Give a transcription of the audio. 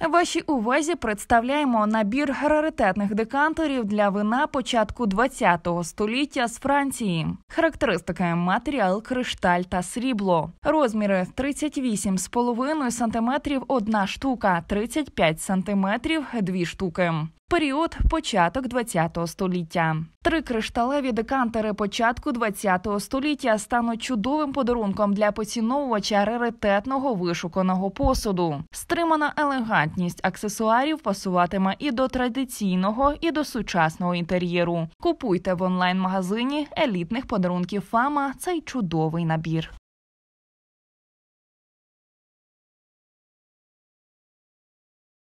Вашій увазі представляємо набір раритетних декантерів для вина початку ХХ століття з Франції. Характеристика матеріал, кришталь та срібло. Розміри 38,5 см одна штука, 35 см дві штуки. Період початок ХХ століття. Три кришталеві декантери початку ХХ століття стануть чудовим подарунком для поціновувача раритетного вишуканого посуду. Стримана елегантність аксесуарів пасуватиме і до традиційного, і до сучасного інтер'єру. Купуйте в онлайн-магазині елітних подарунків Фама цей чудовий набір.